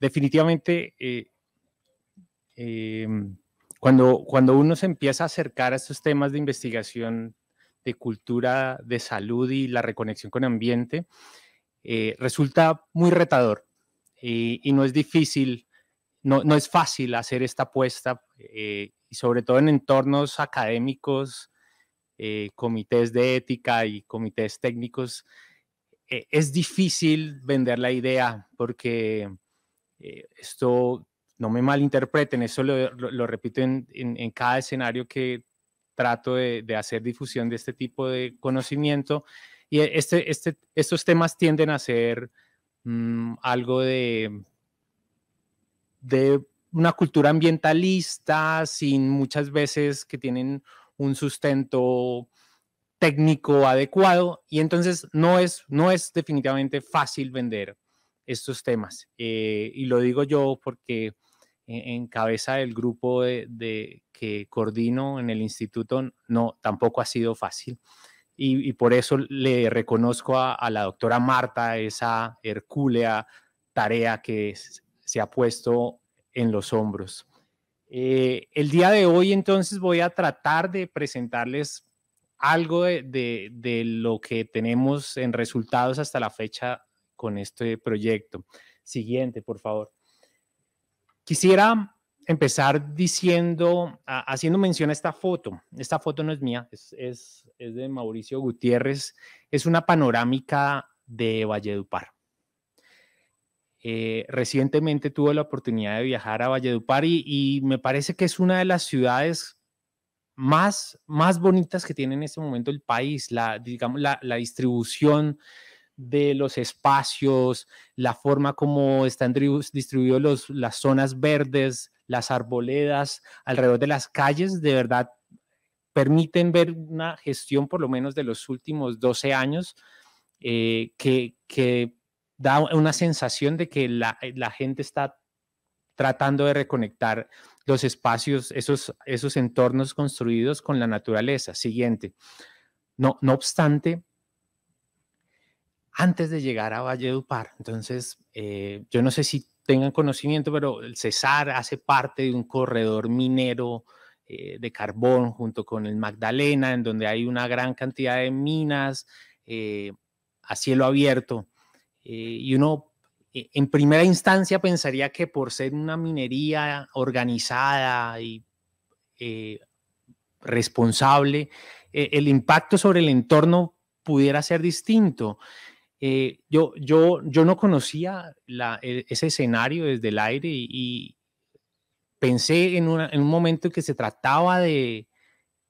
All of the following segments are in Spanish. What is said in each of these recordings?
definitivamente, eh, eh, cuando, cuando uno se empieza a acercar a estos temas de investigación de cultura, de salud y la reconexión con ambiente, eh, resulta muy retador y, no es difícil, no, es fácil hacer esta apuesta, y sobre todo en entornos académicos, comités de ética y comités técnicos, es difícil vender la idea porque eh, esto, no me malinterpreten, eso lo, repito en, cada escenario que trato de, hacer difusión de este tipo de conocimiento. Y e, este, este, estos temas tienden a ser mm, algo de, de una cultura ambientalista, sin muchas veces que tienen un sustento técnico adecuado y entonces no es, no es definitivamente fácil vender estos temas. Eh, y lo digo yo porque e-, en, cabeza del grupo de, que coordino en el instituto no, tampoco ha sido fácil. Y, por eso le reconozco a, la doctora Marta esa hercúlea tarea que se ha puesto en los hombros. Eh, el día de hoy entonces voy a tratar de presentarles algo de, de, lo que tenemos en resultados hasta la fecha con este proyecto. Siguiente, por favor. Quisiera empezar diciendo, haciendo mención a esta foto. Esta foto no es mía, es, es, de Mauricio Gutiérrez. Es una panorámica de Valledupar. Eh, recientemente tuve la oportunidad de viajar a Valledupar y, me parece que es una de las ciudades más, más bonitas que tiene en este momento el país, la, digamos, la, la distribución de los espacios, la forma como están distribuidos las zonas verdes, las arboledas alrededor de las calles, de verdad permiten ver una gestión por lo menos de los últimos 12 años eh, que, da una sensación de que la, gente está tratando de reconectar los espacios, esos, esos entornos construidos con la naturaleza. Siguiente. no obstante, antes de llegar a Valledupar. Entonces, eh, yo no sé si tengan conocimiento, pero el Cesar hace parte de un corredor minero eh, de carbón junto con el Magdalena, en donde hay una gran cantidad de minas eh, a cielo abierto. y uno en primera instancia pensaría que por ser una minería organizada y responsable, el impacto sobre el entorno pudiera ser distinto. Eh, yo, yo, yo no conocía e, ese escenario desde el aire y, pensé en, un momento que se trataba de,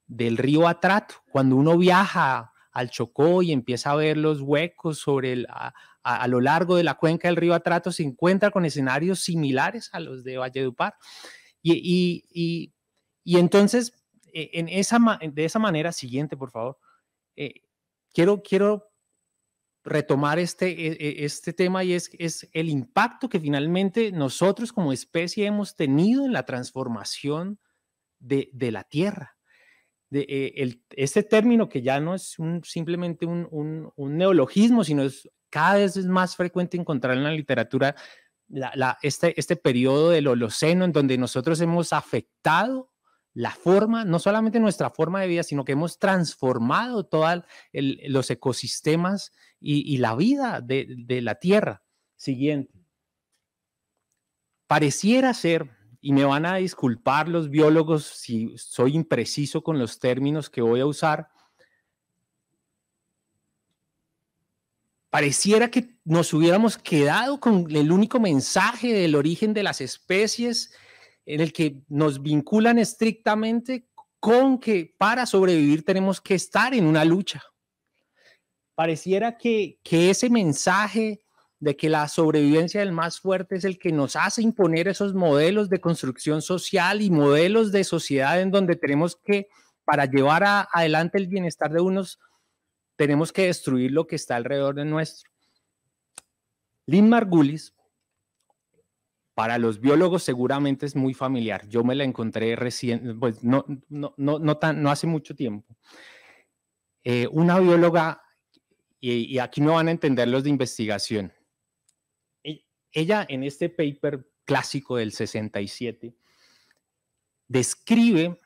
del río Atrato, cuando uno viaja al Chocó y empieza a ver los huecos sobre a, lo largo de la cuenca del río Atrato, se encuentra con escenarios similares a los de Valledupar. Y, y, y, entonces, e, en esa, de esa manera, siguiente, por favor, eh, quiero, quiero retomar este, e, e, este, tema y es, es el impacto que finalmente nosotros como especie hemos tenido en la transformación de, la Tierra. E, este término que ya no es simplemente un, neologismo, sino es cada vez es más frecuente encontrar en la literatura este, este periodo del Holoceno en donde nosotros hemos afectado la forma, no solamente nuestra forma de vida, sino que hemos transformado todos los ecosistemas y, la vida de la tierra. Siguiente. Pareciera ser, y me van a disculpar los biólogos si soy impreciso con los términos que voy a usar, pareciera que nos hubiéramos quedado con el único mensaje del origen de las especies en el que nos vinculan estrictamente con que para sobrevivir tenemos que estar en una lucha pareciera que, ese mensaje de que la sobrevivencia del más fuerte es el que nos hace imponer esos modelos de construcción social y modelos de sociedad en donde tenemos que, para llevar adelante el bienestar de unos, tenemos que destruir lo que está alrededor de nuestro. Lynn Margulis, para los biólogos seguramente es muy familiar. Yo me la encontré recién, pues no, hace mucho tiempo. Eh, una bióloga y, aquí no van a entender los de investigación. E-, ella en este paper clásico del 67 describe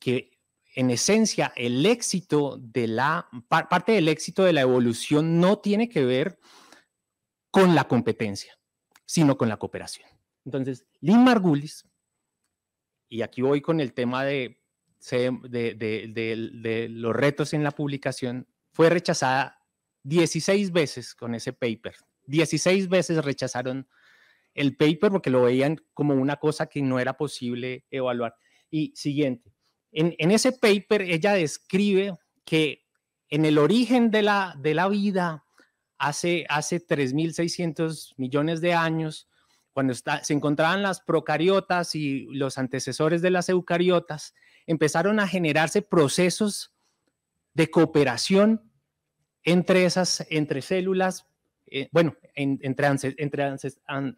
que en esencia el éxito de la parte del éxito de la evolución no tiene que ver con la competencia, sino con la cooperación. Entonces, Lynn Margulis, y aquí voy con el tema de los retos en la publicación, fue rechazada 16 veces con ese paper. 16 veces rechazaron el paper porque lo veían como una cosa que no era posible evaluar. Y siguiente, en, ese paper ella describe que en el origen de la, de la vida, hace, hace 3.600 millones de años, cuando se encontraban las procariotas y los antecesores de las eucariotas, empezaron a generarse procesos de cooperación entre esas, entre células, eh, bueno, entre, entre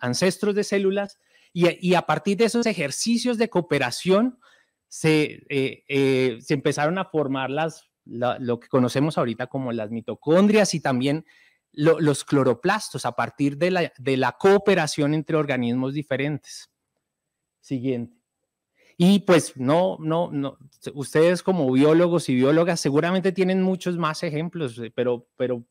ancestros de células, y, a partir de esos ejercicios de cooperación se, eh, eh, empezaron a formar las, lo que conocemos ahorita como las mitocondrias y también los cloroplastos a partir de la, de la cooperación entre organismos diferentes. Siguiente. Y pues no, no, no, ustedes como biólogos y biólogas seguramente tienen muchos más ejemplos, eh, pero, pero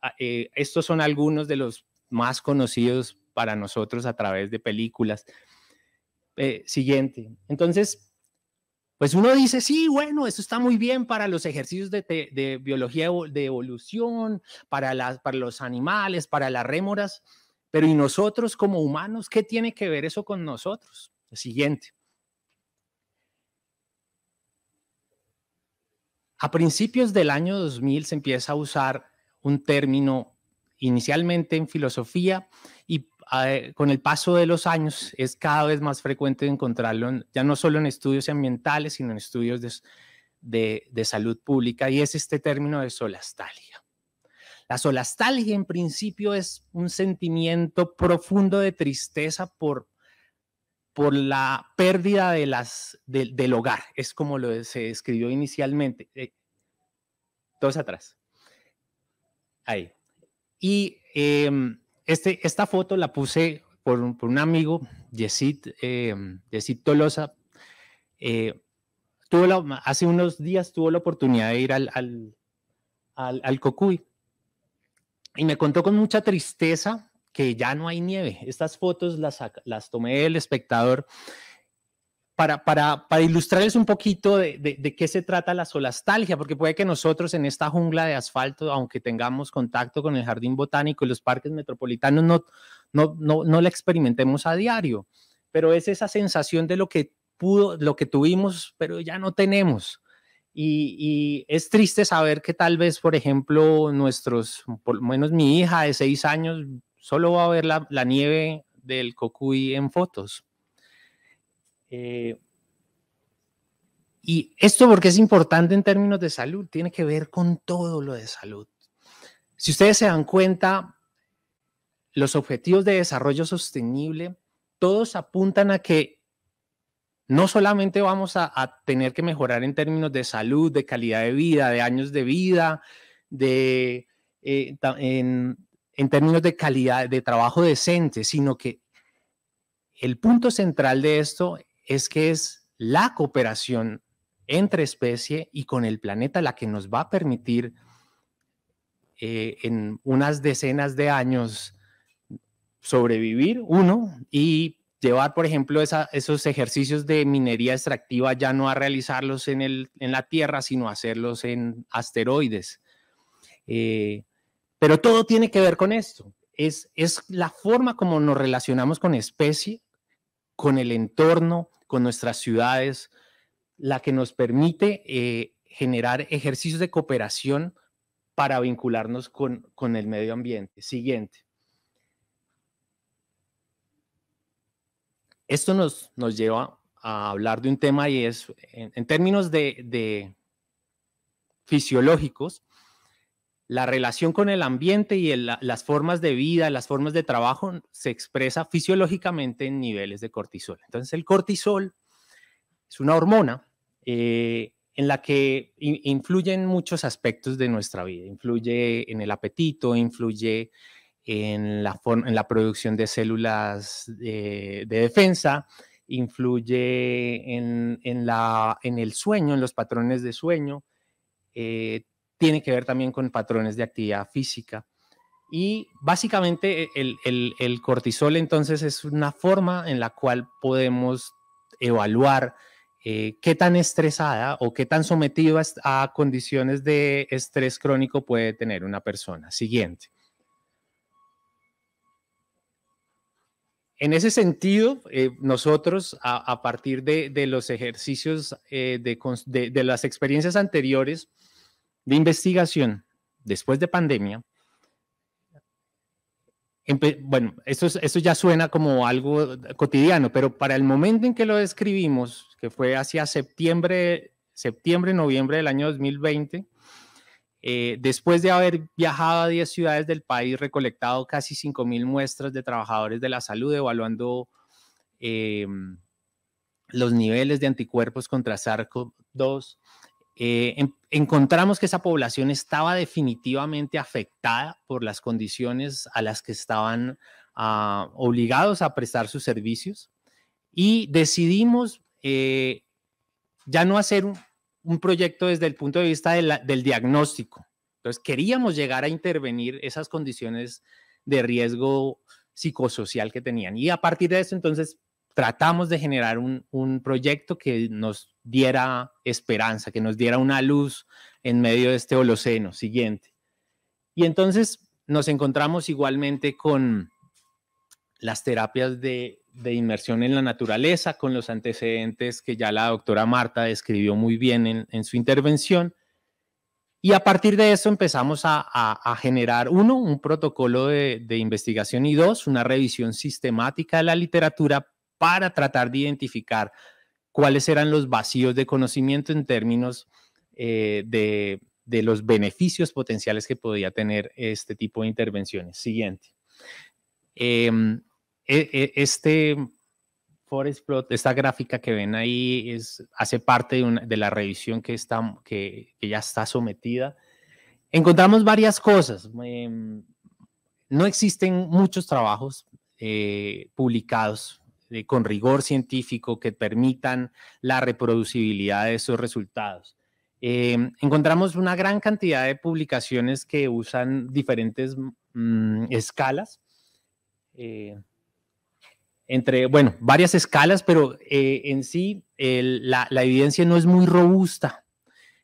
ah, eh, estos son algunos de los más conocidos para nosotros a través de películas. Eh, siguiente. Entonces, pues uno dice, sí, bueno, eso está muy bien para los ejercicios de, biología de evolución, para, para los animales, para las rémoras, pero ¿y nosotros como humanos qué tiene que ver eso con nosotros? Siguiente. A principios del año 2000 se empieza a usar un término inicialmente en filosofía y eh, con el paso de los años es cada vez más frecuente encontrarlo ya no solo en estudios ambientales, sino en estudios de, de salud pública y es este término de solastalgia. La solastalgia en principio es un sentimiento profundo de tristeza por por la pérdida de las, del hogar, es como lo se escribió inicialmente. Todos eh, atrás. Ahí. Y em, este, esta foto la puse por, un, amigo, Yesit, em, Tolosa. Eh, tuvo hace unos días tuvo la oportunidad de ir al Cocuy y me contó con mucha tristeza que ya no hay nieve. Estas fotos las, tomé el espectador para, para, ilustrarles un poquito de, qué se trata la solastalgia, porque puede que nosotros en esta jungla de asfalto, aunque tengamos contacto con el jardín botánico y los parques metropolitanos, no, no, no, la experimentemos a diario, pero es esa sensación de lo que pudo, lo que tuvimos, pero ya no tenemos. Y, y, es triste saber que tal vez, por ejemplo, nuestros, por lo menos mi hija de seis años, solo va a ver la, nieve del cocuy en fotos. Eh, y esto porque es importante en términos de salud, tiene que ver con todo lo de salud. Si ustedes se dan cuenta, los objetivos de desarrollo sostenible, todos apuntan a que no solamente vamos a, tener que mejorar en términos de salud, de calidad de vida, de años de vida, de eh, en términos de calidad, de trabajo decente, sino que el punto central de esto es que es la cooperación entre especie y con el planeta la que nos va a permitir eh, en unas decenas de años sobrevivir, uno, y llevar, por ejemplo, esos ejercicios de minería extractiva ya no a realizarlos en, la Tierra, sino a hacerlos en asteroides. Eh, pero todo tiene que ver con esto. Es, es la forma como nos relacionamos con especie, con el entorno, con nuestras ciudades, la que nos permite eh, generar ejercicios de cooperación para vincularnos con, el medio ambiente. Siguiente. Esto nos, nos lleva a hablar de un tema y es, en, términos de fisiológicos, la relación con el ambiente y las formas de vida, las formas de trabajo se expresa fisiológicamente en niveles de cortisol. Entonces el cortisol es una hormona eh, en la que influye en muchos aspectos de nuestra vida. Influye en el apetito, influye en la, producción de células de, defensa, influye en, el sueño, en los patrones de sueño. Eh, tiene que ver también con patrones de actividad física. Y básicamente e, el, cortisol entonces es una forma en la cual podemos evaluar eh, qué tan estresada o qué tan sometida a condiciones de estrés crónico puede tener una persona. Siguiente. En ese sentido, eh, nosotros a, partir de, los ejercicios, eh, de, las experiencias anteriores, de investigación después de pandemia, bueno, esto, ya suena como algo cotidiano, pero para el momento en que lo describimos, que fue hacia septiembre, septiembre, noviembre del año 2020, eh, después de haber viajado a 10 ciudades del país, recolectado casi 5.000 muestras de trabajadores de la salud, evaluando eh, los niveles de anticuerpos contra SARS-CoV-2, eh, encontramos que esa población estaba definitivamente afectada por las condiciones a las que estaban ah, obligados a prestar sus servicios y decidimos eh, ya no hacer un, proyecto desde el punto de vista del diagnóstico. Entonces queríamos llegar a intervenir esas condiciones de riesgo psicosocial que tenían. Y a partir de eso, entonces, tratamos de generar un, proyecto que nos diera esperanza, que nos diera una luz en medio de este holoceno siguiente. Y entonces nos encontramos igualmente con las terapias de, inmersión en la naturaleza, con los antecedentes que ya la doctora Marta describió muy bien en, su intervención. Y a partir de eso empezamos a, generar, uno, un protocolo de, de, investigación y dos, una revisión sistemática de la literatura para tratar de identificar cuáles eran los vacíos de conocimiento en términos eh, de, los beneficios potenciales que podía tener este tipo de intervenciones. Siguiente. Em, e, e, este Forest Plot, esta gráfica que ven ahí, es, hace parte de, la revisión que, está, que, ya está sometida. Encontramos varias cosas. Em, no existen muchos trabajos eh, publicados eh, con rigor científico que permitan la reproducibilidad de esos resultados. Em, encontramos una gran cantidad de publicaciones que usan diferentes mm, escalas, eh, entre, bueno, varias escalas, pero eh, en sí la, evidencia no es muy robusta.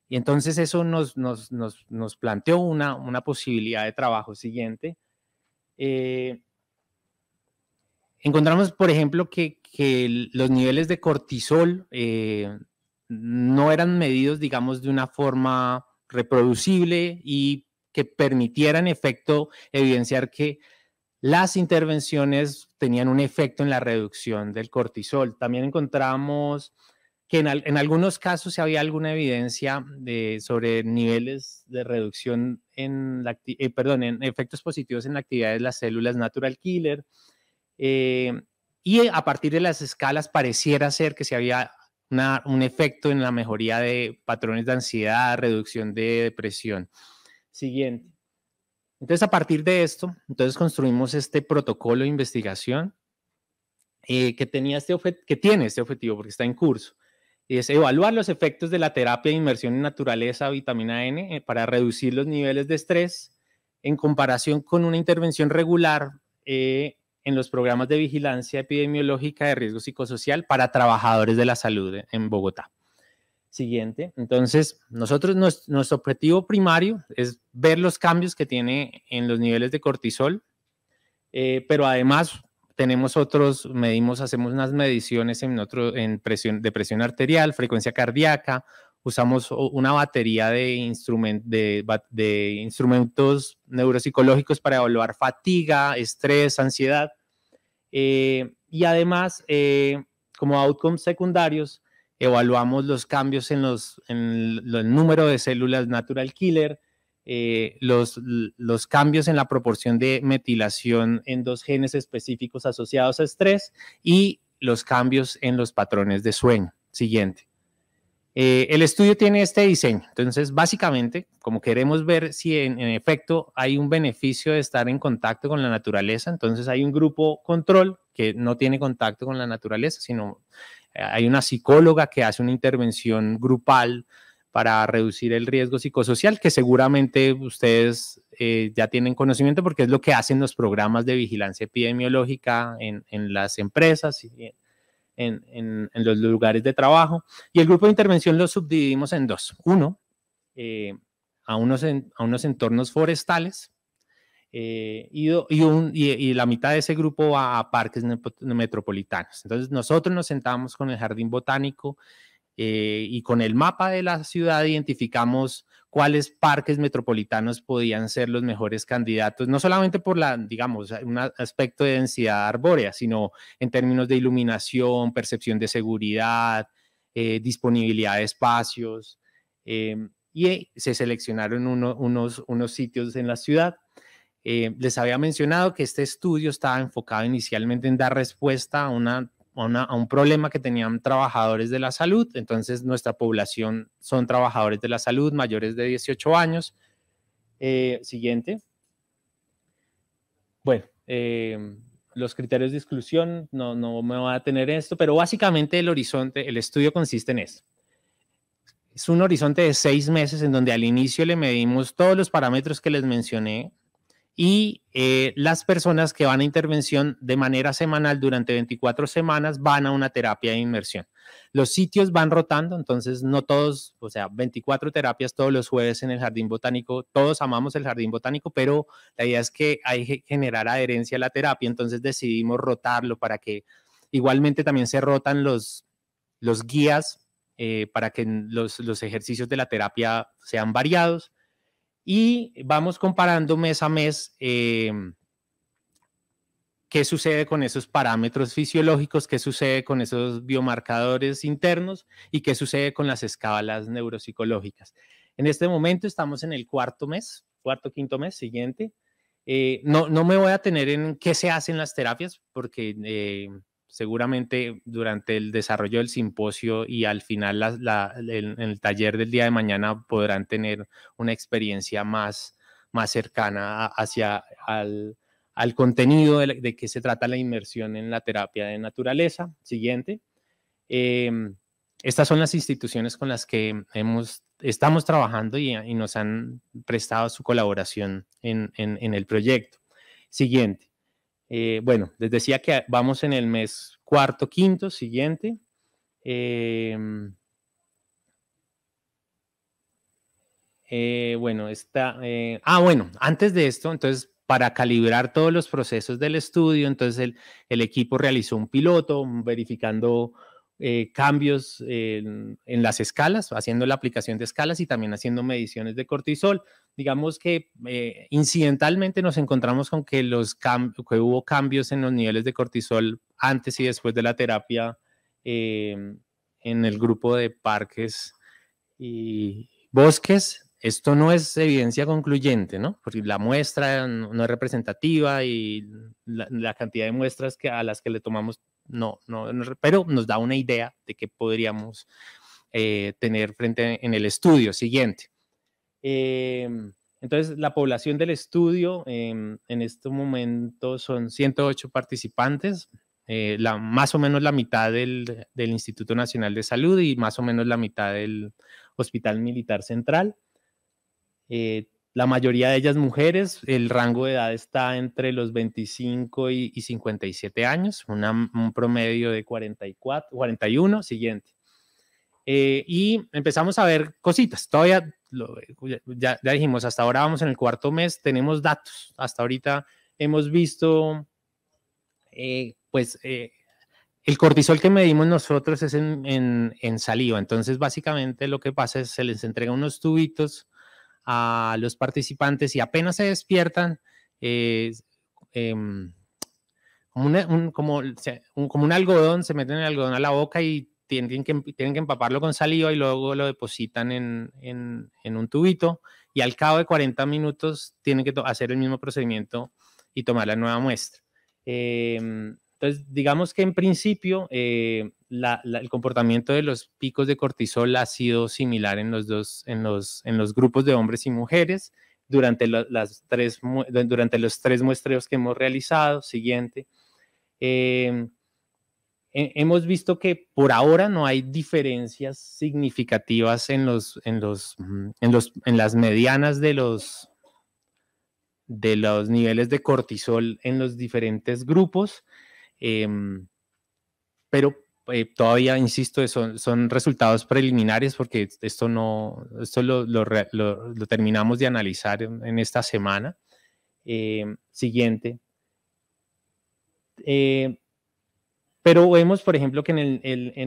Y entonces eso nos, planteó una, posibilidad de trabajo siguiente. Encontramos, por ejemplo, que, los niveles de cortisol eh, no eran medidos, digamos, de una forma reproducible y que permitieran en efecto evidenciar que las intervenciones tenían un efecto en la reducción del cortisol. También encontramos que en, algunos casos se había alguna evidencia sobre niveles de reducción en, eh, perdón, en efectos positivos en la actividad de las células natural killer. Eh, y a partir de las escalas pareciera ser que se si había un efecto en la mejoría de patrones de ansiedad, reducción de depresión. Siguiente. Entonces, a partir de esto, entonces construimos este protocolo de investigación eh, que, tenía este que tiene este objetivo porque está en curso. es evaluar los efectos de la terapia de inmersión en naturaleza, vitamina N, eh, para reducir los niveles de estrés en comparación con una intervención regular eh, en los programas de vigilancia epidemiológica de riesgo psicosocial para trabajadores de la salud en Bogotá. Siguiente. Entonces, nosotros, nuestro objetivo primario es ver los cambios que tiene en los niveles de cortisol, eh, pero además tenemos otros, medimos, hacemos unas mediciones en, otro, en presión, de presión arterial, frecuencia cardíaca, usamos una batería de, instrumentos neuropsicológicos para evaluar fatiga, estrés, ansiedad. Eh, y además, eh, como outcomes secundarios, evaluamos los cambios en, los, en el número de células natural killer, eh, los, los, cambios en la proporción de metilación en dos genes específicos asociados a estrés y los cambios en los patrones de sueño. Siguiente. Eh, el estudio tiene este diseño, entonces básicamente, como queremos ver si en, efecto hay un beneficio de estar en contacto con la naturaleza, entonces hay un grupo control que no tiene contacto con la naturaleza, sino eh, hay una psicóloga que hace una intervención grupal para reducir el riesgo psicosocial, que seguramente ustedes eh, ya tienen conocimiento porque es lo que hacen los programas de vigilancia epidemiológica en, las empresas. Y, en, en, los lugares de trabajo. Y el grupo de intervención lo subdividimos en dos. Uno, eh, a, unos a unos entornos forestales, eh, y, y, un, y, la mitad de ese grupo a parques metropolitanos. Entonces nosotros nos sentamos con el jardín botánico eh, y con el mapa de la ciudad identificamos cuáles parques metropolitanos podían ser los mejores candidatos, no solamente por la, digamos, un aspecto de densidad arbórea, sino en términos de iluminación, percepción de seguridad, eh, disponibilidad de espacios. Em, y eh, se seleccionaron unos, unos sitios en la ciudad. Eh, les había mencionado que este estudio estaba enfocado inicialmente en dar respuesta a una a, un problema que tenían trabajadores de la salud. Entonces, nuestra población son trabajadores de la salud mayores de 18 años. Eh, siguiente. Bueno, eh, los criterios de exclusión, no, no me voy a tener esto, pero básicamente el horizonte, el estudio consiste en esto. Es un horizonte de seis meses en donde al inicio le medimos todos los parámetros que les mencioné y eh, las personas que van a intervención de manera semanal durante 24 semanas van a una terapia de inmersión. Los sitios van rotando, entonces no todos, o sea, 24 terapias todos los jueves en el jardín botánico, todos amamos el jardín botánico, pero la idea es que hay que generar adherencia a la terapia, entonces decidimos rotarlo para que igualmente también se rotan los, los guías eh, para que los ejercicios de la terapia sean variados y vamos comparando mes a mes eh, qué sucede con esos parámetros fisiológicos, qué sucede con esos biomarcadores internos y qué sucede con las escalas neuropsicológicas. En este momento estamos en el cuarto mes, cuarto, quinto mes siguiente. Eh, no, me voy a tener en qué se hacen las terapias porque eh, seguramente durante el desarrollo del simposio y al final en el, taller del día de mañana podrán tener una experiencia más, más cercana hacia al, contenido de, qué se trata la inmersión en la terapia de naturaleza. Siguiente. Em, estas son las instituciones con las que hemos, estamos trabajando y, nos han prestado su colaboración en el proyecto. Siguiente. Eh, bueno, les decía que vamos en el mes cuarto, quinto, siguiente. Em, eh, bueno, está. Eh, ah, bueno, antes de esto, entonces, para calibrar todos los procesos del estudio, entonces el, equipo realizó un piloto mm, verificando cambios en las escalas, haciendo la aplicación de escalas y también haciendo mediciones de cortisol digamos que eh, incidentalmente nos encontramos con que, los que hubo cambios en los niveles de cortisol antes y después de la terapia em, en el grupo de parques y bosques. Esto no es evidencia concluyente, ¿no? Porque la muestra no es representativa y la, cantidad de muestras que, a las que le tomamos no, no, pero nos da una idea de qué podríamos eh, tener frente en el estudio siguiente. Em, entonces, la población del estudio em, en este momento son 108 participantes, eh, la, más o menos la mitad del, Instituto Nacional de Salud y más o menos la mitad del Hospital Militar Central. Eh, la mayoría de ellas mujeres, el rango de edad está entre los 25 y, 57 años, un promedio de 44, 41, siguiente. Eh, y empezamos a ver cositas. Todavía eh, ya, dijimos, hasta ahora vamos en el cuarto mes, tenemos datos. Hasta ahorita hemos visto, eh, pues, eh, el cortisol que medimos nosotros es en, en, saliva. Entonces, básicamente lo que pasa es que se les entrega unos tubitos a los participantes y apenas se despiertan, em, como, un, como un algodón, se meten el algodón a la boca y tienen que, tienen que empaparlo con saliva y luego lo depositan en, en, un tubito y al cabo de 40 minutos tienen que hacer el mismo procedimiento y tomar la nueva muestra. Em, entonces, digamos que en principio eh, el comportamiento de los picos de cortisol ha sido similar en los, dos, en los, en los grupos de hombres y mujeres durante, las tres, durante los tres muestreos que hemos realizado. Siguiente. Em, hemos visto que por ahora no hay diferencias significativas mm, en las medianas de los de los niveles de cortisol en los diferentes grupos em, pero eh, todavía insisto son, resultados preliminares porque esto no esto lo, terminamos de analizar en, esta semana em, siguiente eh, pero vemos, por ejemplo, que en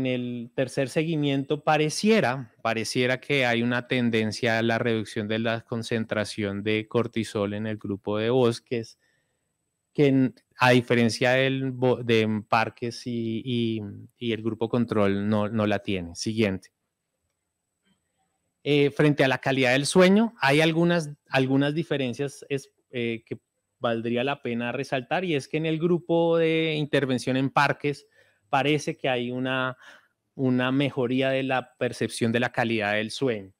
el, tercer seguimiento pareciera, pareciera que hay una tendencia a la reducción de la concentración de cortisol en el grupo de bosques, que a diferencia del, de parques y, el grupo control no, la tiene. Siguiente. Eh, frente a la calidad del sueño, hay algunas, algunas diferencias es, eh, que valdría la pena resaltar y es que en el grupo de intervención en parques parece que hay una, una mejoría de la percepción de la calidad del sueño.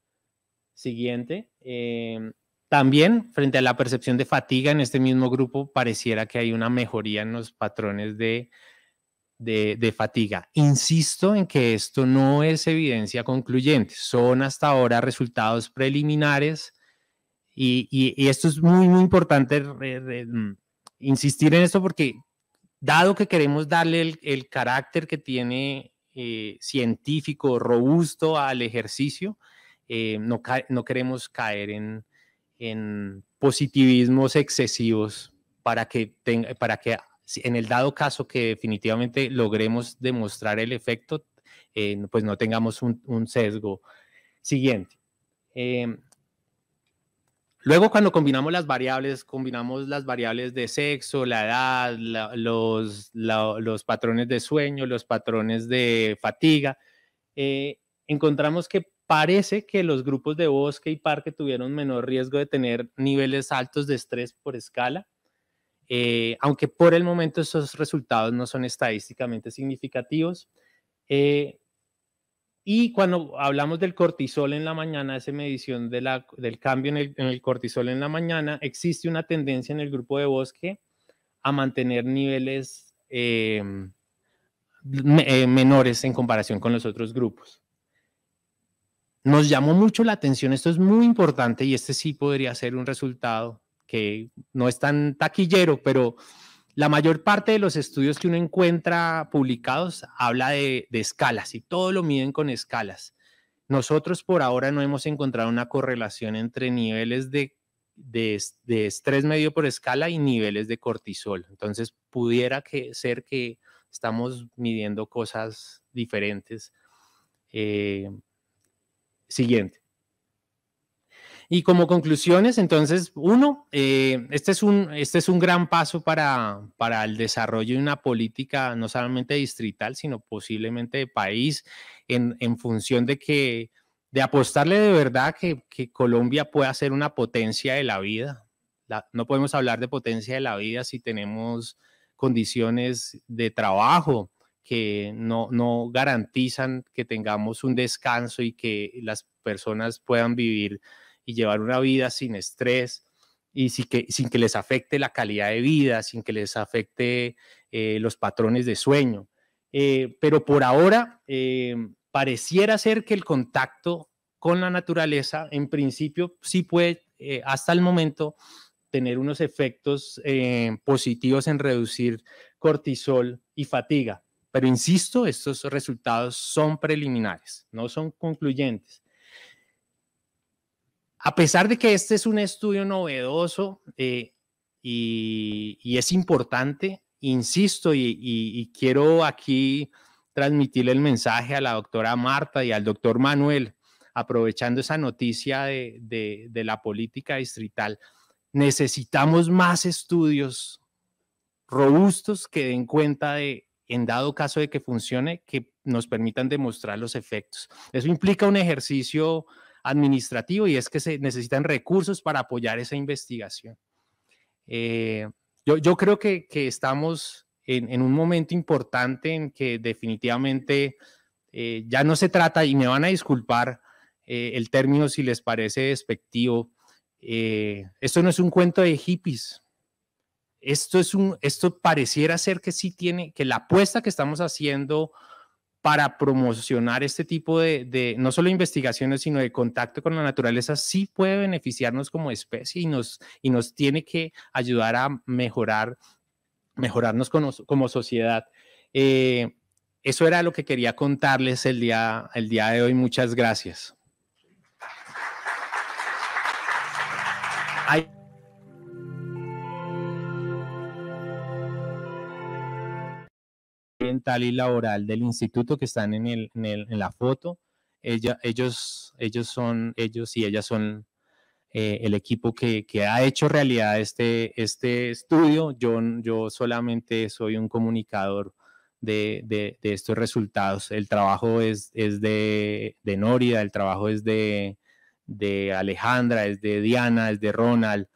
Siguiente. Em, también frente a la percepción de fatiga en este mismo grupo pareciera que hay una mejoría en los patrones de fatiga. Insisto en que esto no es evidencia concluyente, son hasta ahora resultados preliminares y, esto es muy, muy importante mm, insistir en esto porque dado que queremos darle el, carácter que tiene eh, científico, robusto al ejercicio, eh, no, queremos caer en, positivismos excesivos para que, para que en el dado caso que definitivamente logremos demostrar el efecto, eh, pues no tengamos un, sesgo. Siguiente. Luego, cuando combinamos las variables, combinamos las variables de sexo, la edad, los, patrones de sueño, los patrones de fatiga, eh, encontramos que parece que los grupos de bosque y parque tuvieron menor riesgo de tener niveles altos de estrés por escala, eh, aunque por el momento esos resultados no son estadísticamente significativos. Eh, y cuando hablamos del cortisol en la mañana, esa medición del cambio en el, cortisol en la mañana, existe una tendencia en el grupo de bosque a mantener niveles em, eh, menores en comparación con los otros grupos. Nos llamó mucho la atención, esto es muy importante y este sí podría ser un resultado que no es tan taquillero, pero la mayor parte de los estudios que uno encuentra publicados habla de, escalas y todo lo miden con escalas. Nosotros por ahora no hemos encontrado una correlación entre niveles de estrés medio por escala y niveles de cortisol. Entonces, pudiera ser que estamos midiendo cosas diferentes. Eh, siguiente. Y como conclusiones, entonces, uno, eh, este, es un, este es un gran paso para, para el desarrollo de una política no solamente distrital, sino posiblemente de país, en, en función de que de apostarle de verdad que, que Colombia pueda ser una potencia de la vida. no podemos hablar de potencia de la vida si tenemos condiciones de trabajo, que no, no, garantizan que tengamos un descanso y que las personas puedan vivir y llevar una vida sin estrés y sin que, sin que les afecte la calidad de vida, sin que les afecte eh, los patrones de sueño. Eh, pero por ahora eh, pareciera ser que el contacto con la naturaleza, en principio, sí puede, hasta el momento, tener unos efectos positivos en reducir cortisol y fatiga. Pero insisto, estos resultados son preliminares, no son concluyentes a pesar de que este es un estudio novedoso eh, y, es importante, insisto, y, quiero aquí transmitirle el mensaje a la doctora Marta y al doctor Manuel, aprovechando esa noticia de, de la política distrital, necesitamos más estudios robustos que den cuenta de, en dado caso de que funcione, que nos permitan demostrar los efectos. Eso implica un ejercicio administrativo y es que se necesitan recursos para apoyar esa investigación. Eh, yo, creo que, estamos en, un momento importante en que definitivamente eh, ya no se trata, y me van a disculpar eh, el término si les parece despectivo, esto no es un cuento de hippies. Esto, es un, esto pareciera ser que sí tiene, que la apuesta que estamos haciendo para promocionar este tipo de, no solo investigaciones, sino de contacto con la naturaleza, sí puede beneficiarnos como especie y nos, y nos tiene que ayudar a mejorar, mejorarnos como, sociedad. Eh, eso era lo que quería contarles el día, el día de hoy. Muchas gracias. y laboral del instituto que están en, en, la foto. Ella, ellos, ellos son, ellos y ellas son eh, el equipo que, ha hecho realidad este, este estudio. Yo, yo solamente soy un comunicador de, estos resultados. El trabajo es, de, Noria, el trabajo es de, de Alejandra, es de Diana, es de Ronald,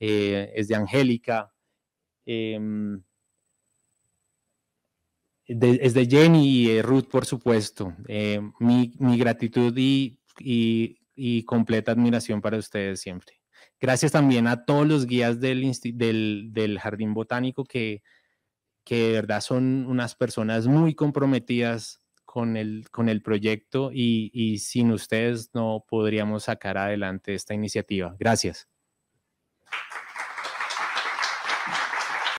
eh, es de Angélica. Em, desde es de Jenny y Ruth, por supuesto. Eh, mi, gratitud y, completa admiración para ustedes siempre. Gracias también a todos los guías del, Jardín Botánico que, de verdad son unas personas muy comprometidas con el, proyecto y, sin ustedes no podríamos sacar adelante esta iniciativa. Gracias.